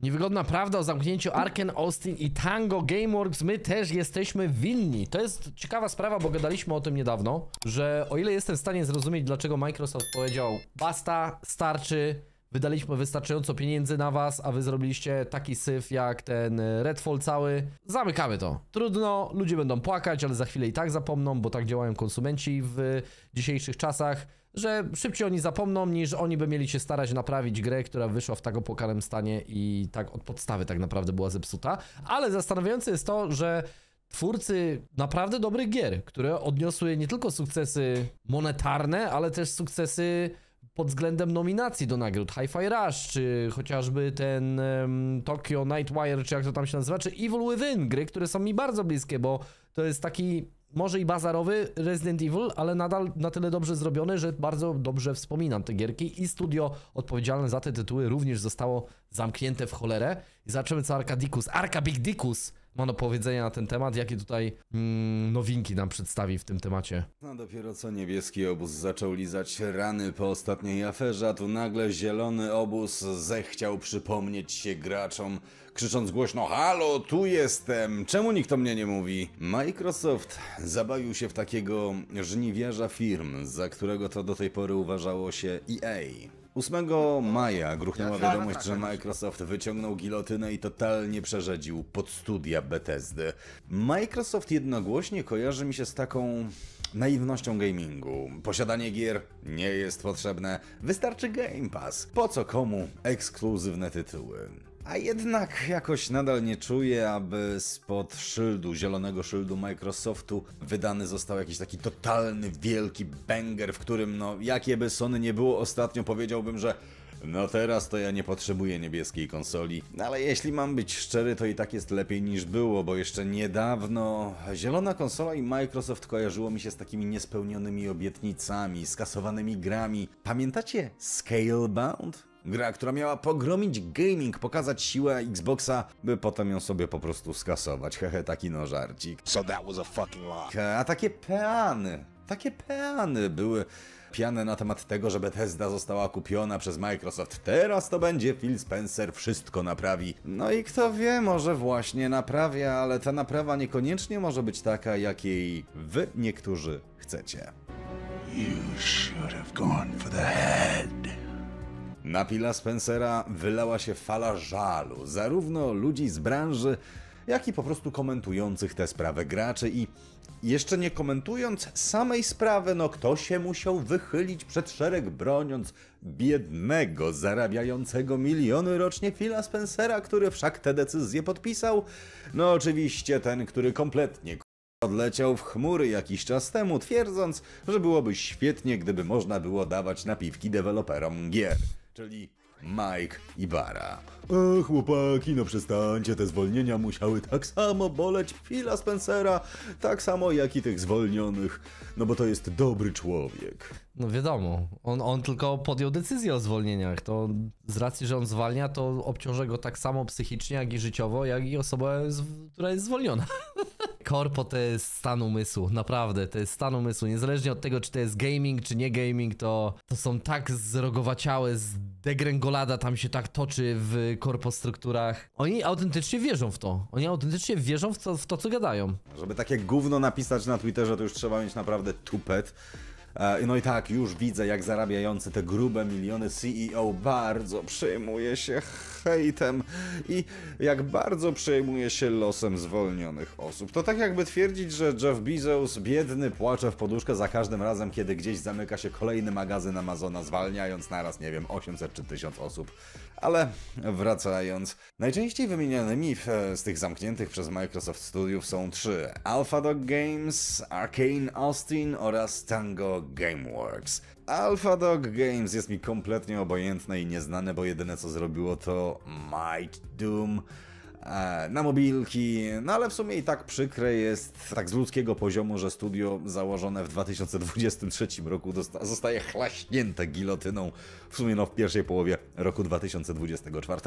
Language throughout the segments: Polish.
Niewygodna prawda o zamknięciu Arken Austin i Tango Gameworks. My też jesteśmy winni. To jest ciekawa sprawa, bo gadaliśmy o tym niedawno, że o ile jestem w stanie zrozumieć, dlaczego Microsoft powiedział basta, starczy, wydaliśmy wystarczająco pieniędzy na was, a wy zrobiliście taki syf jak ten e, Redfall cały. Zamykamy to. Trudno, ludzie będą płakać, ale za chwilę i tak zapomną, bo tak działają konsumenci w dzisiejszych czasach że szybciej oni zapomną, niż oni by mieli się starać naprawić grę, która wyszła w tak opłakanym stanie i tak od podstawy tak naprawdę była zepsuta. Ale zastanawiające jest to, że twórcy naprawdę dobrych gier, które odniosły nie tylko sukcesy monetarne, ale też sukcesy pod względem nominacji do nagród Hi-Fi Rush, czy chociażby ten um, Tokyo Nightwire, czy jak to tam się nazywa, czy Evil Within, gry, które są mi bardzo bliskie, bo to jest taki może i bazarowy Resident Evil, ale nadal na tyle dobrze zrobiony, że bardzo dobrze wspominam te gierki i studio odpowiedzialne za te tytuły również zostało zamknięte w cholerę. I zobaczymy co Arkadikus, Arka Big ma do powiedzenia na ten temat, jakie tutaj mm, nowinki nam przedstawi w tym temacie. No dopiero co niebieski obóz zaczął lizać rany po ostatniej aferze, a tu nagle zielony obóz zechciał przypomnieć się graczom, krzycząc głośno Halo, tu jestem! Czemu nikt o mnie nie mówi? Microsoft zabawił się w takiego żniwiarza firm, za którego to do tej pory uważało się EA. 8 maja gruchnęła wiadomość, że Microsoft wyciągnął gilotynę i totalnie przerzedził pod studia Bethesdy. Microsoft jednogłośnie kojarzy mi się z taką naiwnością gamingu. Posiadanie gier nie jest potrzebne, wystarczy Game Pass. Po co komu ekskluzywne tytuły? A jednak jakoś nadal nie czuję, aby spod szyldu, zielonego szyldu Microsoftu wydany został jakiś taki totalny, wielki banger, w którym no, jakie by Sony nie było ostatnio, powiedziałbym, że no teraz to ja nie potrzebuję niebieskiej konsoli, no ale jeśli mam być szczery, to i tak jest lepiej niż było, bo jeszcze niedawno zielona konsola i Microsoft kojarzyło mi się z takimi niespełnionymi obietnicami, skasowanymi grami. Pamiętacie Scalebound? Gra, która miała pogromić gaming, pokazać siłę Xboxa, by potem ją sobie po prostu skasować. Hehe, taki no żarcik. So that was a fucking lie. A takie peany, takie peany były piane na temat tego, że Bethesda została kupiona przez Microsoft. Teraz to będzie Phil Spencer, wszystko naprawi. No i kto wie, może właśnie naprawia, ale ta naprawa niekoniecznie może być taka, jakiej wy niektórzy chcecie. You should have gone for the head. Na Pila Spencera wylała się fala żalu, zarówno ludzi z branży, jak i po prostu komentujących tę sprawę graczy i jeszcze nie komentując samej sprawy, no kto się musiał wychylić przed szereg broniąc biednego, zarabiającego miliony rocznie Phila Spencera, który wszak te decyzje podpisał? No oczywiście ten, który kompletnie odleciał w chmury jakiś czas temu, twierdząc, że byłoby świetnie, gdyby można było dawać napiwki deweloperom gier czyli Mike Ibarra. E, chłopaki, no przestańcie, te zwolnienia musiały tak samo boleć Phila Spencera, tak samo jak i tych zwolnionych, no bo to jest dobry człowiek. No wiadomo, on, on tylko podjął decyzję o zwolnieniach, to z racji, że on zwalnia, to obciąża go tak samo psychicznie, jak i życiowo, jak i osoba, która jest zwolniona. korpo to jest stan umysłu, naprawdę, to jest stan umysłu. Niezależnie od tego, czy to jest gaming, czy nie gaming, to, to są tak zrogowaciałe, degrengolada tam się tak toczy w korpostrukturach. Oni autentycznie wierzą w to. Oni autentycznie wierzą w to, w to co gadają. Żeby takie gówno napisać na Twitterze, to już trzeba mieć naprawdę tupet. E, no i tak, już widzę, jak zarabiający te grube miliony CEO bardzo przejmuje się hejtem i jak bardzo przejmuje się losem zwolnionych osób. To tak jakby twierdzić, że Jeff Bezos biedny płacze w poduszkę za każdym razem, kiedy gdzieś zamyka się kolejny magazyn Amazona, zwalniając naraz, nie wiem, 800 czy 1000 osób. Ale wracając, najczęściej wymienianymi z tych zamkniętych przez Microsoft Studiów są trzy: Alpha Dog Games, Arcane Austin oraz Tango Dog Gameworks. Alpha Dog Games jest mi kompletnie obojętne i nieznane, bo jedyne co zrobiło to Might Doom e, na mobilki, no ale w sumie i tak przykre jest tak z ludzkiego poziomu, że studio założone w 2023 roku zostaje chlaśnięte gilotyną w sumie no w pierwszej połowie roku 2024.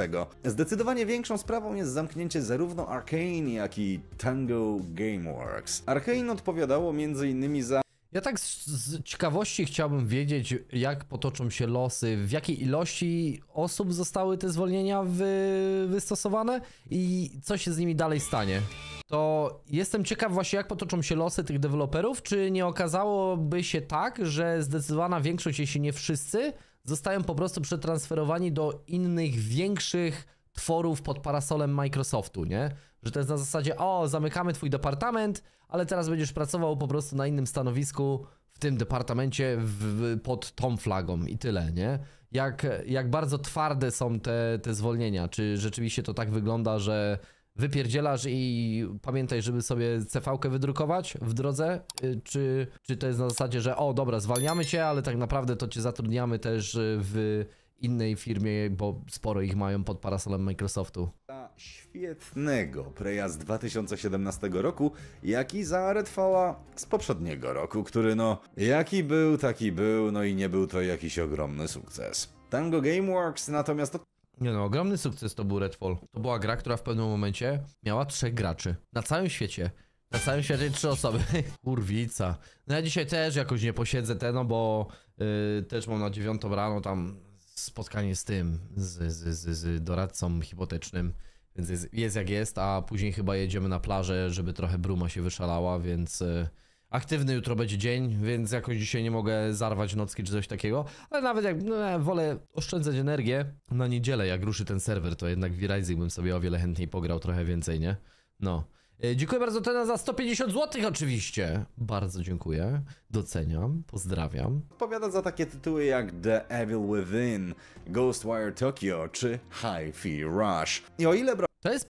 Zdecydowanie większą sprawą jest zamknięcie zarówno Arkane, jak i Tango Gameworks. Arkane odpowiadało m.in. za ja tak z, z, ciekawości chciałbym wiedzieć, jak potoczą się losy, w jakiej ilości osób zostały te zwolnienia wy, wystosowane i co się z nimi dalej stanie. To jestem ciekaw właśnie, jak potoczą się losy tych deweloperów, czy nie okazałoby się tak, że zdecydowana większość, jeśli nie wszyscy, zostają po prostu przetransferowani do innych, większych tworów pod parasolem Microsoftu, nie? Że to jest na zasadzie, o, zamykamy twój departament, ale teraz będziesz pracował po prostu na innym stanowisku w tym departamencie w, w, pod tą flagą i tyle, nie? Jak, jak bardzo twarde są te, te zwolnienia? Czy rzeczywiście to tak wygląda, że wypierdzielasz i pamiętaj, żeby sobie CV-kę wydrukować w drodze? Y, czy, czy to jest na zasadzie, że o dobra, zwalniamy cię, ale tak naprawdę to cię zatrudniamy też w innej firmie, bo sporo ich mają pod parasolem Microsoftu. Za świetnego preja z 2017 roku, jak i za Redfalla z poprzedniego roku, który no jaki był, taki był, no i nie był to jakiś ogromny sukces. Tango Gameworks natomiast nie no, ogromny sukces to był Redfall. To była gra, która w pewnym momencie miała trzech graczy. Na całym świecie. Na całym świecie trzy osoby. Kurwica. No ja dzisiaj też jakoś nie posiedzę te, no bo yy, też mam na dziewiątą rano tam spotkanie z tym, z, z, z, z doradcą hipotecznym. Więc jest, jest, jak jest, a później chyba jedziemy na plażę, żeby trochę bruma się wyszalała, więc e, aktywny jutro będzie dzień, więc jakoś dzisiaj nie mogę zarwać nocki czy coś takiego, ale nawet jak no, e, wolę oszczędzać energię na niedzielę, jak ruszy ten serwer, to jednak w Rising bym sobie o wiele chętniej pograł trochę więcej, nie? No. E, dziękuję bardzo Tena za 150 zł oczywiście. Bardzo dziękuję. Doceniam. Pozdrawiam. Odpowiada za takie tytuły jak The Evil Within, Ghostwire Tokyo czy Hi-Fi Rush. I o ile bra... To jest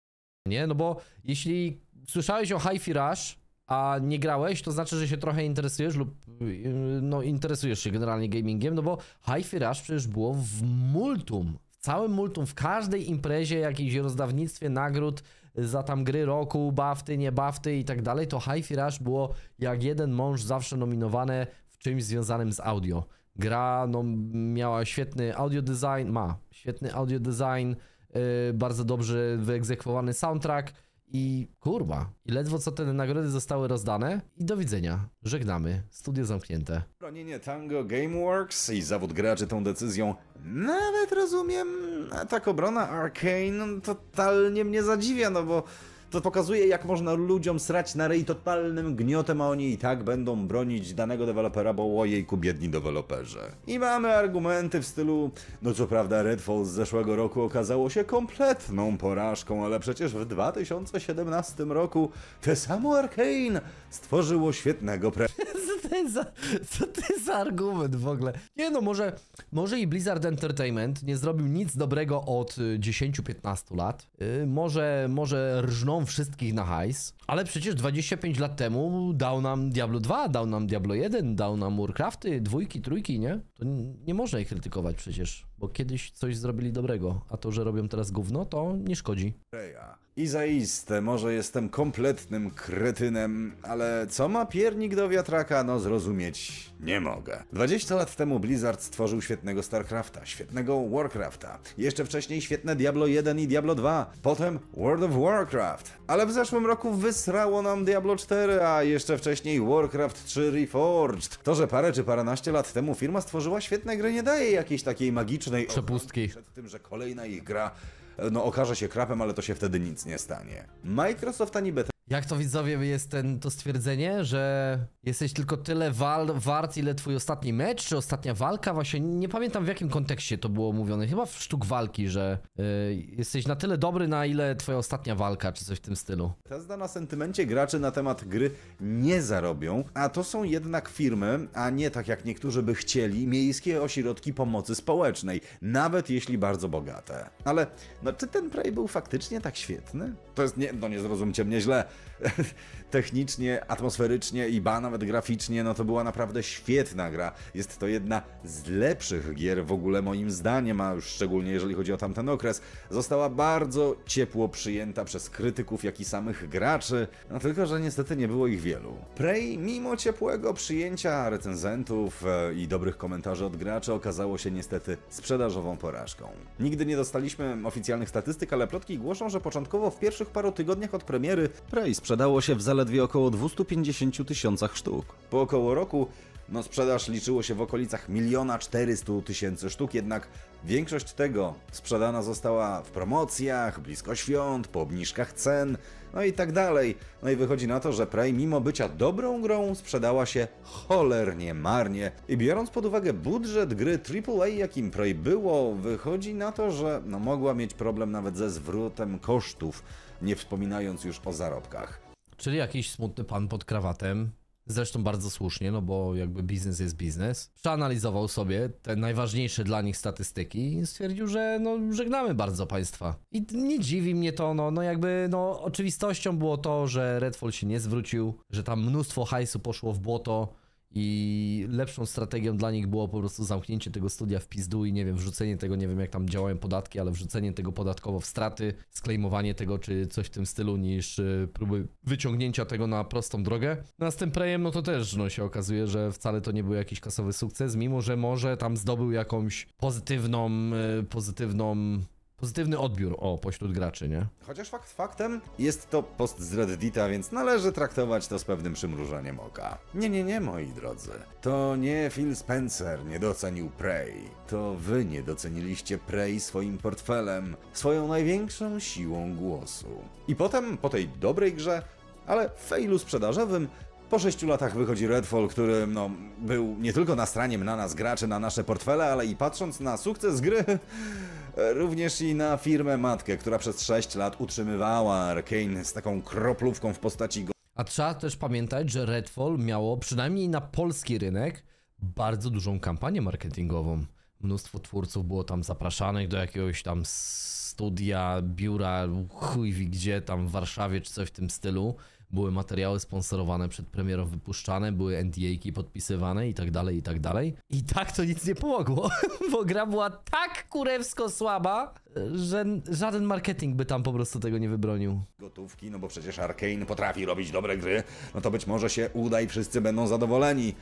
nie? No bo jeśli słyszałeś o Hi-Fi Rush, a nie grałeś, to znaczy, że się trochę interesujesz lub y, no interesujesz się generalnie gamingiem, no bo Hi-Fi Rush przecież było w multum, w całym multum, w każdej imprezie, jakiejś rozdawnictwie nagród, za tam gry roku, bafty, nie bafty i tak dalej, to Hi-Fi Rush było jak jeden mąż zawsze nominowane w czymś związanym z audio. Gra no, miała świetny audio design, ma świetny audio design, yy, bardzo dobrze wyegzekwowany soundtrack, i kurwa, i ledwo co te nagrody zostały rozdane. I do widzenia. Żegnamy. Studio zamknięte. Bronienie no Tango Gameworks i zawód graczy tą decyzją nawet rozumiem, a tak obrona Arkane no, totalnie mnie zadziwia, no bo to pokazuje, jak można ludziom srać na rej totalnym gniotem, a oni i tak będą bronić danego dewelopera, bo ojejku, biedni deweloperze. I mamy argumenty w stylu, no co prawda Redfall z zeszłego roku okazało się kompletną porażką, ale przecież w 2017 roku te samo Arkane stworzyło świetnego pre ty za, co ty za argument w ogóle? Nie no, może, może i Blizzard Entertainment nie zrobił nic dobrego od 10-15 y, lat. Yy, może, może rżną wszystkich na hajs, ale przecież 25 lat temu dał nam Diablo 2, dał nam Diablo 1, dał nam Warcrafty, dwójki, trójki, nie? To nie można ich krytykować przecież, bo kiedyś coś zrobili dobrego, a to, że robią teraz gówno, to nie szkodzi. Freya i zaiste, może jestem kompletnym kretynem, ale co ma piernik do wiatraka, no zrozumieć nie mogę. 20 lat temu Blizzard stworzył świetnego StarCrafta, świetnego Warcrafta, jeszcze wcześniej świetne Diablo 1 i Diablo 2, potem World of Warcraft, ale w zeszłym roku wysrało nam Diablo 4, a jeszcze wcześniej Warcraft 3 Reforged. To, że parę czy paranaście lat temu firma stworzyła świetne gry nie daje jakiejś takiej magicznej przepustki przed tym, że kolejna ich gra no okaże się krapem, ale to się wtedy nic nie stanie. Microsoft ani beta jak to widzowie jest ten, to stwierdzenie, że jesteś tylko tyle wal, wart, ile twój ostatni mecz, czy ostatnia walka? Właśnie nie pamiętam w jakim kontekście to było mówione. Chyba w sztuk walki, że y, jesteś na tyle dobry, na ile twoja ostatnia walka, czy coś w tym stylu. Tesla na sentymencie graczy na temat gry nie zarobią, a to są jednak firmy, a nie tak jak niektórzy by chcieli, miejskie ośrodki pomocy społecznej, nawet jeśli bardzo bogate. Ale no, czy ten Prey był faktycznie tak świetny? to jest, nie, no nie zrozumcie mnie źle, technicznie, atmosferycznie i ba, nawet graficznie, no to była naprawdę świetna gra. Jest to jedna z lepszych gier w ogóle moim zdaniem, a już szczególnie jeżeli chodzi o tamten okres. Została bardzo ciepło przyjęta przez krytyków, jak i samych graczy, no tylko, że niestety nie było ich wielu. Prey, mimo ciepłego przyjęcia recenzentów e, i dobrych komentarzy od graczy, okazało się niestety sprzedażową porażką. Nigdy nie dostaliśmy oficjalnych statystyk, ale plotki głoszą, że początkowo w pierwszych pierwszych paru tygodniach od premiery Prey sprzedało się w zaledwie około 250 tysiącach sztuk. Po około roku no sprzedaż liczyło się w okolicach 1 400 tysięcy sztuk, jednak większość tego sprzedana została w promocjach, blisko świąt, po obniżkach cen, no i tak dalej. No i wychodzi na to, że Prey mimo bycia dobrą grą sprzedała się cholernie marnie. I biorąc pod uwagę budżet gry AAA, jakim Prey było, wychodzi na to, że no mogła mieć problem nawet ze zwrotem kosztów nie wspominając już o zarobkach. Czyli jakiś smutny pan pod krawatem, zresztą bardzo słusznie, no bo jakby biznes jest biznes, przeanalizował sobie te najważniejsze dla nich statystyki i stwierdził, że no żegnamy bardzo państwa. I nie dziwi mnie to, no, no jakby no oczywistością było to, że Redfall się nie zwrócił, że tam mnóstwo hajsu poszło w błoto, i lepszą strategią dla nich było po prostu zamknięcie tego studia w pizdu i nie wiem, wrzucenie tego, nie wiem jak tam działają podatki, ale wrzucenie tego podatkowo w straty, sklejmowanie tego czy coś w tym stylu, niż y, próby wyciągnięcia tego na prostą drogę. No a z tym Prejem, no to też no, się okazuje, że wcale to nie był jakiś kasowy sukces, mimo że może tam zdobył jakąś pozytywną, y, pozytywną pozytywny odbiór, o, pośród graczy, nie? Chociaż fakt faktem, jest to post z Reddita, więc należy traktować to z pewnym przymrużeniem oka. Nie, nie, nie, moi drodzy. To nie Phil Spencer nie docenił Prey. To wy nie doceniliście Prey swoim portfelem, swoją największą siłą głosu. I potem, po tej dobrej grze, ale failu sprzedażowym, po 6 latach wychodzi Redfall, który no, był nie tylko nastraniem na nas graczy, na nasze portfele, ale i patrząc na sukces gry... Również i na firmę matkę, która przez 6 lat utrzymywała Arkane z taką kroplówką w postaci go. A trzeba też pamiętać, że Redfall miało przynajmniej na polski rynek bardzo dużą kampanię marketingową. Mnóstwo twórców było tam zapraszanych do jakiegoś tam studia, biura, chuj wie gdzie, tam w Warszawie czy coś w tym stylu były materiały sponsorowane przed premierą wypuszczane, były NDA-ki podpisywane i tak dalej, i tak dalej. I tak to nic nie pomogło, bo gra była tak kurewsko słaba, że żaden marketing by tam po prostu tego nie wybronił. Gotówki, no bo przecież Arkane potrafi robić dobre gry, no to być może się uda i wszyscy będą zadowoleni.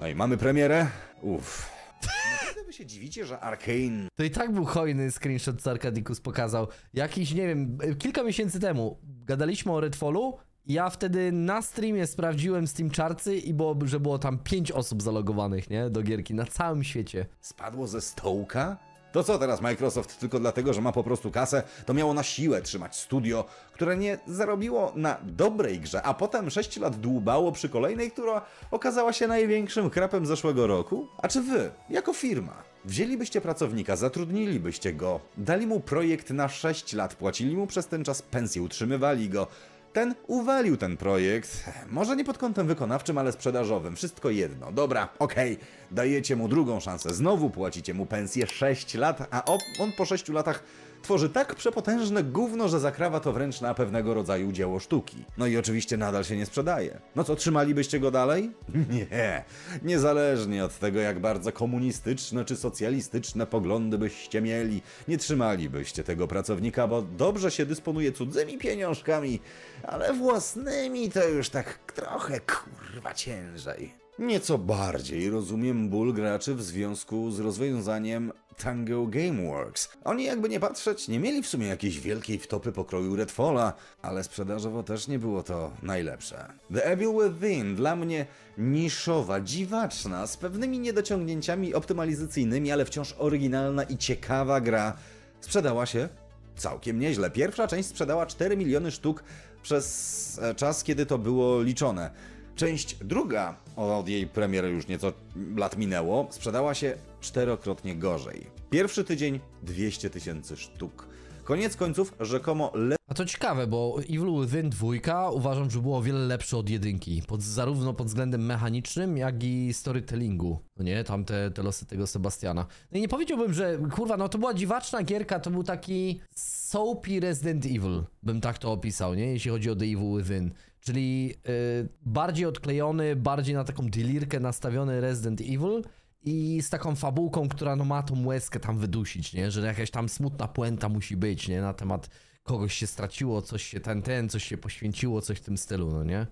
No i mamy premierę. Uff. Naprawdę no wy się dziwicie, że Arkane... To i tak był hojny screenshot, co Arkadikus pokazał. Jakiś, nie wiem, kilka miesięcy temu gadaliśmy o Redfallu, ja wtedy na streamie sprawdziłem Steam Charcy i było, że było tam 5 osób zalogowanych, nie? Do gierki na całym świecie. Spadło ze stołka? To co teraz Microsoft tylko dlatego, że ma po prostu kasę, to miało na siłę trzymać studio, które nie zarobiło na dobrej grze, a potem 6 lat dłubało przy kolejnej, która okazała się największym krapem zeszłego roku? A czy wy, jako firma, wzięlibyście pracownika, zatrudnilibyście go, dali mu projekt na 6 lat, płacili mu przez ten czas pensję, utrzymywali go, ten uwalił ten projekt. Może nie pod kątem wykonawczym, ale sprzedażowym. Wszystko jedno. Dobra, okej. Okay. Dajecie mu drugą szansę. Znowu płacicie mu pensję 6 lat, a on po 6 latach tworzy tak przepotężne gówno, że zakrawa to wręcz na pewnego rodzaju dzieło sztuki. No i oczywiście nadal się nie sprzedaje. No co, trzymalibyście go dalej? Nie. Niezależnie od tego, jak bardzo komunistyczne czy socjalistyczne poglądy byście mieli, nie trzymalibyście tego pracownika, bo dobrze się dysponuje cudzymi pieniążkami, ale własnymi to już tak trochę kurwa ciężej. Nieco bardziej rozumiem ból graczy w związku z rozwiązaniem Tango Gameworks. Oni jakby nie patrzeć, nie mieli w sumie jakiejś wielkiej wtopy pokroju Redfalla, ale sprzedażowo też nie było to najlepsze. The Evil Within dla mnie niszowa, dziwaczna, z pewnymi niedociągnięciami optymalizacyjnymi, ale wciąż oryginalna i ciekawa gra sprzedała się całkiem nieźle. Pierwsza część sprzedała 4 miliony sztuk przez e, czas, kiedy to było liczone. Część druga, od jej premiery już nieco lat minęło, sprzedała się czterokrotnie gorzej. Pierwszy tydzień 200 tysięcy sztuk. Koniec końców rzekomo le... A to ciekawe, bo Evil Within 2 uważam, że było o wiele lepsze od jedynki. Pod, zarówno pod względem mechanicznym, jak i storytellingu. No nie, tam te, te losy tego Sebastiana. No i nie powiedziałbym, że kurwa, no to była dziwaczna gierka, to był taki soapy Resident Evil, bym tak to opisał, nie? Jeśli chodzi o The Evil Within. Czyli y, bardziej odklejony, bardziej na taką delirkę nastawiony Resident Evil i z taką fabułką, która no ma tą łezkę tam wydusić, nie? Że jakaś tam smutna puenta musi być, nie? Na temat kogoś się straciło, coś się ten, ten, coś się poświęciło, coś w tym stylu, no nie?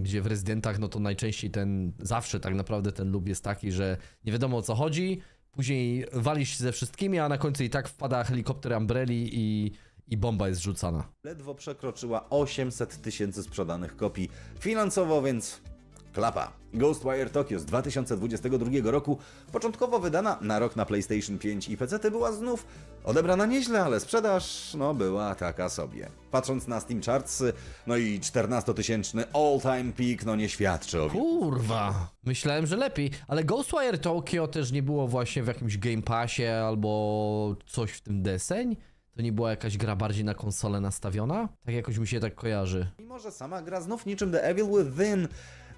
Gdzie w rezydentach, no to najczęściej ten, zawsze tak naprawdę ten lub jest taki, że nie wiadomo o co chodzi, później walisz się ze wszystkimi, a na końcu i tak wpada helikopter Umbrelli i i bomba jest rzucana. Ledwo przekroczyła 800 tysięcy sprzedanych kopii. Finansowo więc klapa. Ghostwire Tokyo z 2022 roku, początkowo wydana na rok na PlayStation 5 i PC, była znów odebrana nieźle, ale sprzedaż, no była taka sobie. Patrząc na Steam Charts, no i 14-tysięczny all-time peak, no nie świadczy o... Kurwa! Myślałem, że lepiej, ale Ghostwire Tokyo też nie było właśnie w jakimś Game Passie albo coś w tym deseń? To nie była jakaś gra bardziej na konsolę nastawiona? Tak jakoś mi się tak kojarzy. Mimo, że sama gra znów niczym The Evil Within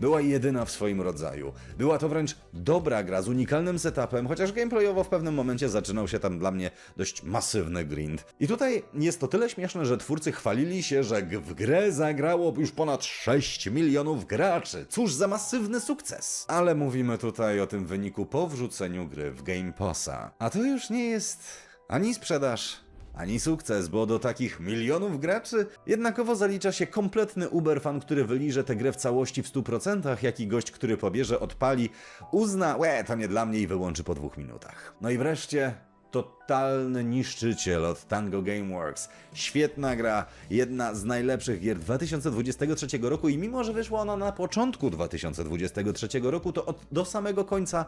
była jedyna w swoim rodzaju. Była to wręcz dobra gra z unikalnym setupem, chociaż gameplayowo w pewnym momencie zaczynał się tam dla mnie dość masywny grind. I tutaj jest to tyle śmieszne, że twórcy chwalili się, że w grę zagrało już ponad 6 milionów graczy. Cóż za masywny sukces! Ale mówimy tutaj o tym wyniku po wrzuceniu gry w Game Passa. A to już nie jest ani sprzedaż, ani sukces, bo do takich milionów graczy jednakowo zalicza się kompletny uberfan, który wyliże tę grę w całości w 100%, jak i gość, który pobierze, odpali, uzna, łe, to nie dla mnie i wyłączy po dwóch minutach. No i wreszcie totalny niszczyciel od Tango Gameworks. Świetna gra, jedna z najlepszych gier 2023 roku i mimo, że wyszła ona na początku 2023 roku, to od, do samego końca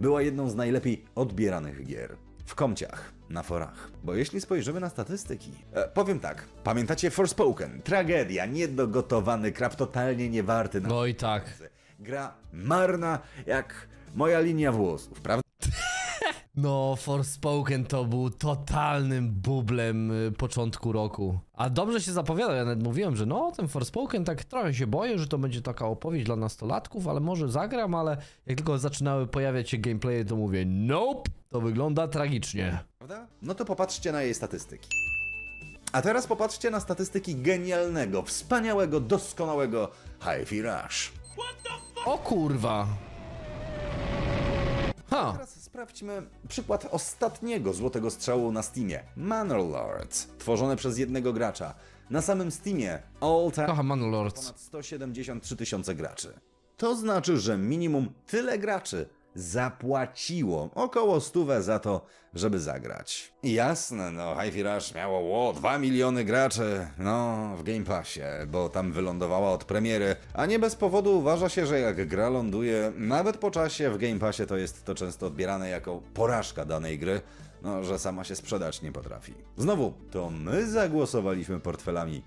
była jedną z najlepiej odbieranych gier w komciach na forach. Bo jeśli spojrzymy na statystyki, e, powiem tak, pamiętacie Forspoken, tragedia, niedogotowany krab, totalnie niewarty na... No i tak. Gra marna jak moja linia włosów, prawda? No, Forspoken to był totalnym bublem y, początku roku. A dobrze się zapowiada, ja nawet mówiłem, że no, ten Forspoken tak trochę się boję, że to będzie taka opowieść dla nastolatków, ale może zagram, ale jak tylko zaczynały pojawiać się gameplaye, to mówię nope, to wygląda tragicznie. Prawda? No to popatrzcie na jej statystyki. A teraz popatrzcie na statystyki genialnego, wspaniałego, doskonałego Hi-Fi Rush. O kurwa! Ha! Sprawdźmy przykład ostatniego złotego strzału na Steamie. Manor Lords, tworzone przez jednego gracza. Na samym Steamie all time Kocham Manolords. ponad 173 tysiące graczy. To znaczy, że minimum tyle graczy zapłaciło około stówę za to, żeby zagrać. Jasne, no Hi-Fi Rush miało ło, 2 miliony graczy, no w Game Passie, bo tam wylądowała od premiery, a nie bez powodu uważa się, że jak gra ląduje, nawet po czasie w Game Passie to jest to często odbierane jako porażka danej gry, no że sama się sprzedać nie potrafi. Znowu, to my zagłosowaliśmy portfelami.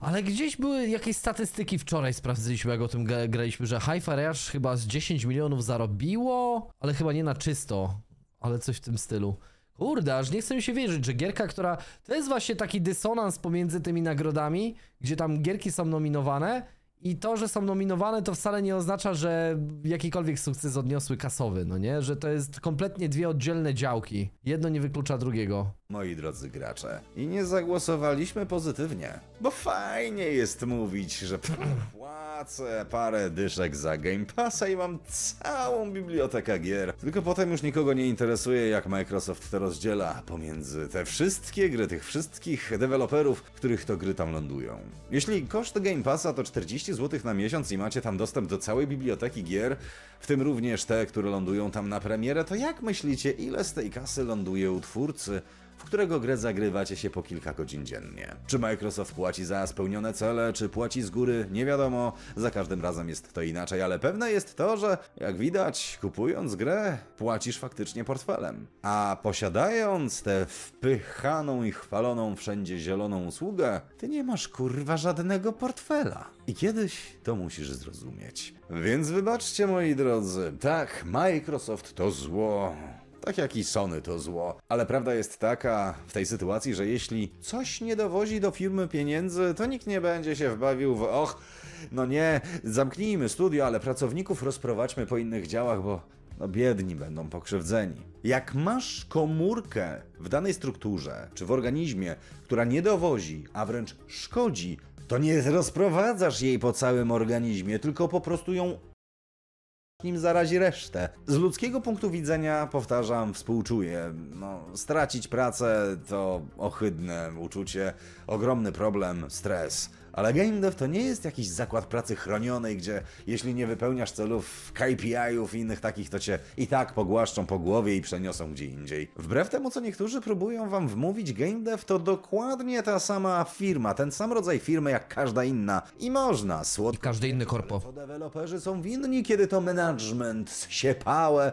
Ale gdzieś były jakieś statystyki wczoraj sprawdziliśmy, jak o tym graliśmy, że Haifa Rush chyba z 10 milionów zarobiło, ale chyba nie na czysto, ale coś w tym stylu. Kurde, aż nie chcę mi się wierzyć, że gierka, która... To jest właśnie taki dysonans pomiędzy tymi nagrodami, gdzie tam gierki są nominowane i to, że są nominowane, to wcale nie oznacza, że jakikolwiek sukces odniosły kasowy, no nie? Że to jest kompletnie dwie oddzielne działki. Jedno nie wyklucza drugiego moi drodzy gracze. I nie zagłosowaliśmy pozytywnie. Bo fajnie jest mówić, że płacę parę dyszek za Game Passa i mam całą bibliotekę gier. Tylko potem już nikogo nie interesuje, jak Microsoft to rozdziela pomiędzy te wszystkie gry tych wszystkich deweloperów, których to gry tam lądują. Jeśli koszt Game Passa to 40 zł na miesiąc i macie tam dostęp do całej biblioteki gier, w tym również te, które lądują tam na premierę, to jak myślicie, ile z tej kasy ląduje u twórcy? w którego grę zagrywacie się po kilka godzin dziennie. Czy Microsoft płaci za spełnione cele, czy płaci z góry, nie wiadomo, za każdym razem jest to inaczej, ale pewne jest to, że jak widać, kupując grę, płacisz faktycznie portfelem. A posiadając tę wpychaną i chwaloną wszędzie zieloną usługę, ty nie masz kurwa żadnego portfela. I kiedyś to musisz zrozumieć. Więc wybaczcie moi drodzy, tak, Microsoft to zło, tak jak i Sony to zło. Ale prawda jest taka w tej sytuacji, że jeśli coś nie dowozi do firmy pieniędzy, to nikt nie będzie się wbawił w och, no nie, zamknijmy studio, ale pracowników rozprowadźmy po innych działach, bo no biedni będą pokrzywdzeni. Jak masz komórkę w danej strukturze czy w organizmie, która nie dowozi, a wręcz szkodzi, to nie rozprowadzasz jej po całym organizmie, tylko po prostu ją nim zarazi resztę. Z ludzkiego punktu widzenia, powtarzam, współczuję. No, stracić pracę to ohydne uczucie, ogromny problem, stres. Ale game dev to nie jest jakiś zakład pracy chronionej, gdzie jeśli nie wypełniasz celów KPI-ów i innych takich, to cię i tak pogłaszczą po głowie i przeniosą gdzie indziej. Wbrew temu, co niektórzy próbują wam wmówić, game dev to dokładnie ta sama firma, ten sam rodzaj firmy jak każda inna. I można, słodko. I każdy inny korpo. deweloperzy są winni, kiedy to management się pałe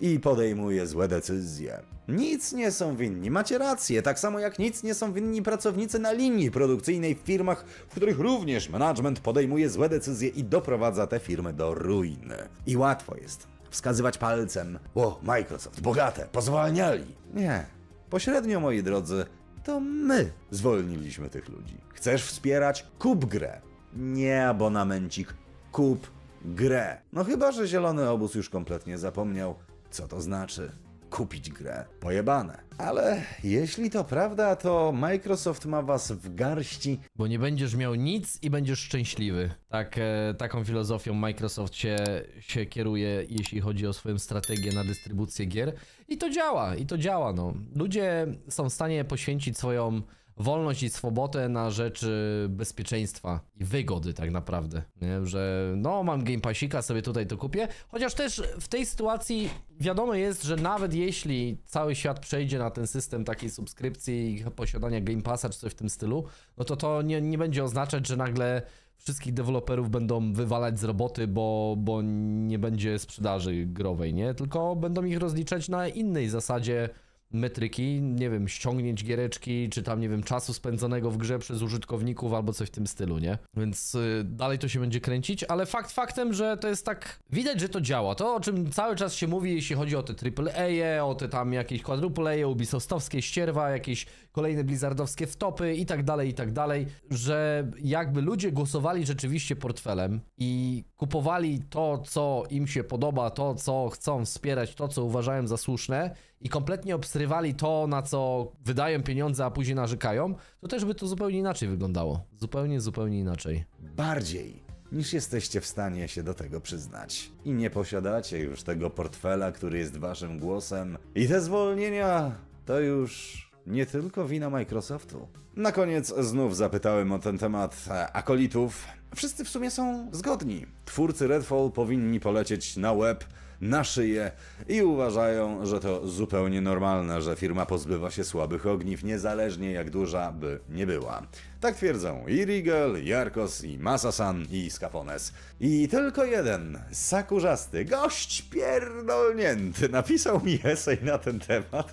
i podejmuje złe decyzje. Nic nie są winni, macie rację, tak samo jak nic nie są winni pracownicy na linii produkcyjnej w firmach, w których również management podejmuje złe decyzje i doprowadza te firmy do ruiny. I łatwo jest wskazywać palcem, o, Microsoft, bogate, pozwalniali. Nie. Pośrednio, moi drodzy, to my zwolniliśmy tych ludzi. Chcesz wspierać? Kup grę. Nie abonamencik, kup grę. No chyba, że zielony obóz już kompletnie zapomniał, co to znaczy kupić grę. Pojebane. Ale jeśli to prawda, to Microsoft ma was w garści. Bo nie będziesz miał nic i będziesz szczęśliwy. Tak, e, taką filozofią Microsoft się, się kieruje, jeśli chodzi o swoją strategię na dystrybucję gier. I to działa, i to działa. No. Ludzie są w stanie poświęcić swoją wolność i swobodę na rzecz y, bezpieczeństwa i wygody tak naprawdę, nie? że no mam Game Passika, sobie tutaj to kupię, chociaż też w tej sytuacji wiadomo jest, że nawet jeśli cały świat przejdzie na ten system takiej subskrypcji i posiadania Game Passa czy coś w tym stylu, no to to nie, nie będzie oznaczać, że nagle wszystkich deweloperów będą wywalać z roboty, bo, bo nie będzie sprzedaży growej, nie? Tylko będą ich rozliczać na innej zasadzie metryki, nie wiem, ściągnięć giereczki, czy tam, nie wiem, czasu spędzonego w grze przez użytkowników albo coś w tym stylu, nie? Więc y, dalej to się będzie kręcić, ale fakt faktem, że to jest tak, widać, że to działa. To, o czym cały czas się mówi, jeśli chodzi o te triple A, o te tam jakieś quadruple A, ubisoftowskie ścierwa, jakieś kolejne blizzardowskie wtopy i tak dalej, i tak dalej, że jakby ludzie głosowali rzeczywiście portfelem i kupowali to, co im się podoba, to, co chcą wspierać, to, co uważają za słuszne i kompletnie obsrywali to, na co wydają pieniądze, a później narzekają, to też by to zupełnie inaczej wyglądało. Zupełnie, zupełnie inaczej. Bardziej niż jesteście w stanie się do tego przyznać. I nie posiadacie już tego portfela, który jest waszym głosem. I te zwolnienia to już nie tylko wina Microsoftu. Na koniec znów zapytałem o ten temat akolitów. Wszyscy w sumie są zgodni. Twórcy Redfall powinni polecieć na web, na szyję i uważają, że to zupełnie normalne, że firma pozbywa się słabych ogniw, niezależnie jak duża by nie była. Tak twierdzą i Rigel, i Arkos, i Masasan, i Skapones. I tylko jeden, sakurzasty, gość pierdolnięty, napisał mi esej na ten temat.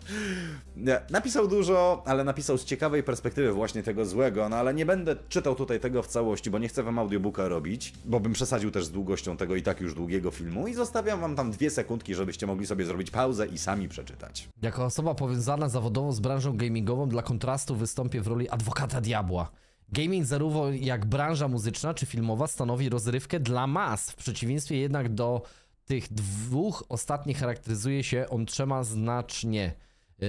Napisał dużo, ale napisał z ciekawej perspektywy właśnie tego złego, no ale nie będę czytał tutaj tego w całości, bo nie chcę wam audiobooka robić, bo bym przesadził też z długością tego i tak już długiego filmu i zostawiam wam tam dwie sekundki, żebyście mogli sobie zrobić pauzę i sami przeczytać. Jako osoba powiązana zawodowo z branżą gamingową dla kontrastu wystąpię w roli adwokata diabła. Gaming zarówno jak branża muzyczna czy filmowa stanowi rozrywkę dla mas. W przeciwieństwie jednak do tych dwóch ostatnich charakteryzuje się on trzema znacznie e,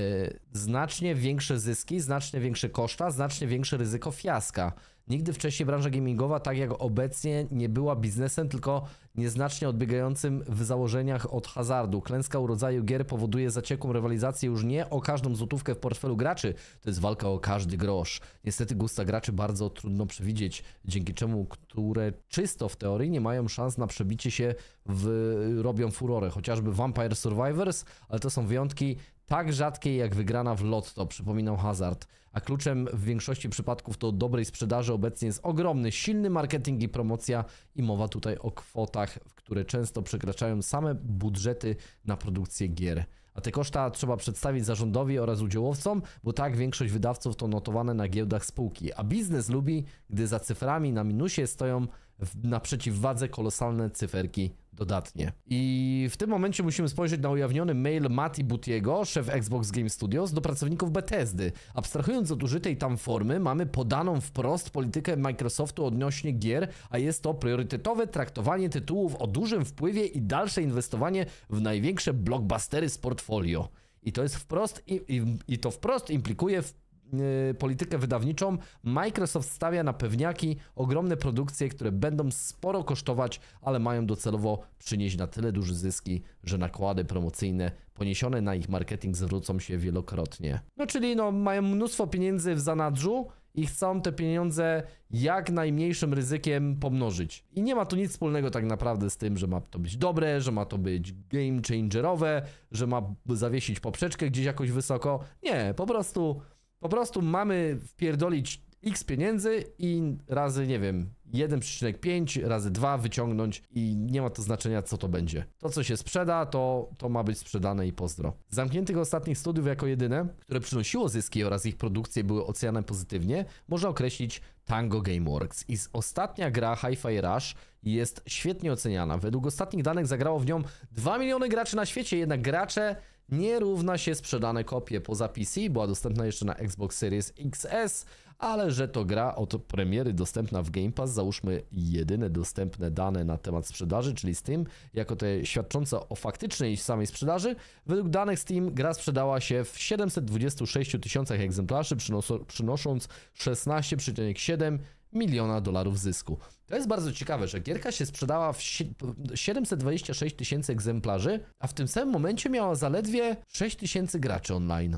znacznie większe zyski, znacznie większe koszta, znacznie większe ryzyko fiaska. Nigdy wcześniej branża gamingowa, tak jak obecnie, nie była biznesem, tylko nieznacznie odbiegającym w założeniach od hazardu. Klęska rodzaju gier powoduje zaciekłą rywalizację już nie o każdą złotówkę w portfelu graczy, to jest walka o każdy grosz. Niestety gusta graczy bardzo trudno przewidzieć, dzięki czemu które czysto w teorii nie mają szans na przebicie się w robią furorę, chociażby Vampire Survivors, ale to są wyjątki, tak rzadkiej jak wygrana w lotto, przypominał Hazard, a kluczem w większości przypadków do dobrej sprzedaży obecnie jest ogromny, silny marketing i promocja i mowa tutaj o kwotach, które często przekraczają same budżety na produkcję gier. A te koszta trzeba przedstawić zarządowi oraz udziałowcom, bo tak większość wydawców to notowane na giełdach spółki, a biznes lubi, gdy za cyframi na minusie stoją na przeciwwadze kolosalne cyferki dodatnie. I w tym momencie musimy spojrzeć na ujawniony mail Mati Butiego, szef Xbox Game Studios, do pracowników Bethesdy. Abstrahując od użytej tam formy, mamy podaną wprost politykę Microsoftu odnośnie gier, a jest to priorytetowe traktowanie tytułów o dużym wpływie i dalsze inwestowanie w największe blockbustery z portfolio. I to jest wprost i, i, i to wprost implikuje w Y, politykę wydawniczą, Microsoft stawia na pewniaki ogromne produkcje, które będą sporo kosztować, ale mają docelowo przynieść na tyle duże zyski, że nakłady promocyjne poniesione na ich marketing zwrócą się wielokrotnie. No czyli no, mają mnóstwo pieniędzy w zanadrzu, i chcą te pieniądze jak najmniejszym ryzykiem pomnożyć. I nie ma tu nic wspólnego tak naprawdę z tym, że ma to być dobre, że ma to być game changerowe, że ma zawiesić poprzeczkę gdzieś jakoś wysoko. Nie, po prostu po prostu mamy wpierdolić x pieniędzy i razy, nie wiem, 1,5 razy 2 wyciągnąć i nie ma to znaczenia, co to będzie. To, co się sprzeda, to, to ma być sprzedane i pozdro. Z zamkniętych ostatnich studiów jako jedyne, które przynosiło zyski oraz ich produkcje były oceniane pozytywnie, można określić Tango Gameworks. I z ostatnia gra Hi-Fi Rush jest świetnie oceniana. Według ostatnich danych zagrało w nią 2 miliony graczy na świecie, jednak gracze nie równa się sprzedane kopie. Poza PC była dostępna jeszcze na Xbox Series XS, ale że to gra od premiery dostępna w Game Pass, załóżmy jedyne dostępne dane na temat sprzedaży, czyli Steam, jako te świadczące o faktycznej samej sprzedaży, według danych Steam gra sprzedała się w 726 tysiącach egzemplarzy, przynosząc 16,7 miliona dolarów zysku. To jest bardzo ciekawe, że gierka się sprzedała w 726 tysięcy egzemplarzy, a w tym samym momencie miała zaledwie 6 tysięcy graczy online.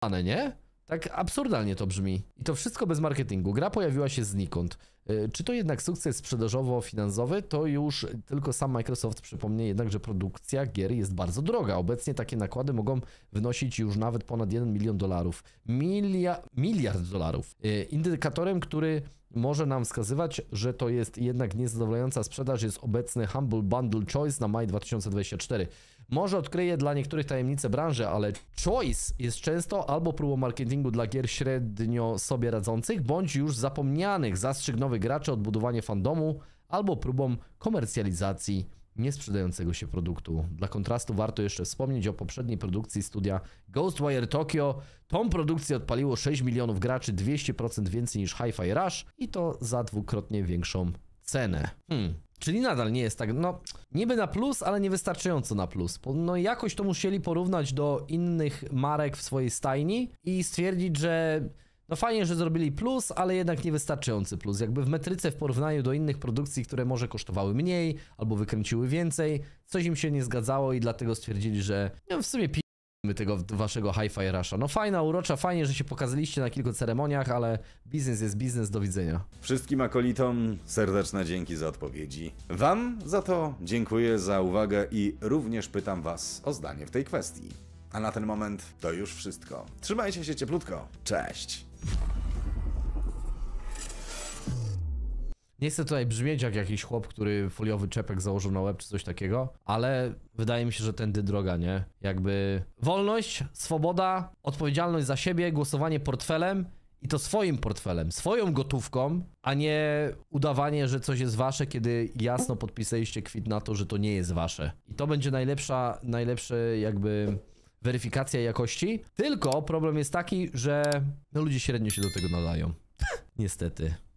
Ane, nie? Tak absurdalnie to brzmi. I to wszystko bez marketingu. Gra pojawiła się znikąd. E, czy to jednak sukces sprzedażowo-finansowy? To już tylko sam Microsoft przypomnie jednak, że produkcja gier jest bardzo droga. Obecnie takie nakłady mogą wynosić już nawet ponad 1 milion dolarów. Milia, miliard dolarów. E, indykatorem, który może nam wskazywać, że to jest jednak niezadowalająca sprzedaż, jest obecny Humble Bundle Choice na maj 2024. Może odkryje dla niektórych tajemnice branży, ale choice jest często albo próbą marketingu dla gier średnio sobie radzących, bądź już zapomnianych. Zastrzyk nowy nowych graczy, odbudowanie fandomu albo próbą komercjalizacji niesprzedającego się produktu. Dla kontrastu warto jeszcze wspomnieć o poprzedniej produkcji studia Ghostwire Tokyo. Tą produkcję odpaliło 6 milionów graczy, 200% więcej niż Hi-Fi Rush i to za dwukrotnie większą cenę. Hmm. Czyli nadal nie jest tak, no niby na plus, ale niewystarczająco na plus. No jakoś to musieli porównać do innych marek w swojej stajni i stwierdzić, że no fajnie, że zrobili plus, ale jednak niewystarczający plus. Jakby w metryce w porównaniu do innych produkcji, które może kosztowały mniej albo wykręciły więcej, coś im się nie zgadzało i dlatego stwierdzili, że no w sumie pijemy tego waszego hi-fi rusha. No fajna, urocza, fajnie, że się pokazaliście na kilku ceremoniach, ale biznes jest biznes, do widzenia. Wszystkim akolitom serdeczne dzięki za odpowiedzi. Wam za to dziękuję za uwagę i również pytam was o zdanie w tej kwestii. A na ten moment to już wszystko. Trzymajcie się cieplutko. Cześć! Nie chcę tutaj brzmieć jak jakiś chłop, który foliowy czepek założył na łeb czy coś takiego, ale wydaje mi się, że tędy droga, nie? Jakby wolność, swoboda, odpowiedzialność za siebie, głosowanie portfelem i to swoim portfelem, swoją gotówką, a nie udawanie, że coś jest wasze, kiedy jasno podpisaliście kwit na to, że to nie jest wasze. I to będzie najlepsza, najlepsze jakby weryfikacja jakości. Tylko problem jest taki, że no, ludzie średnio się do tego nadają. Niestety.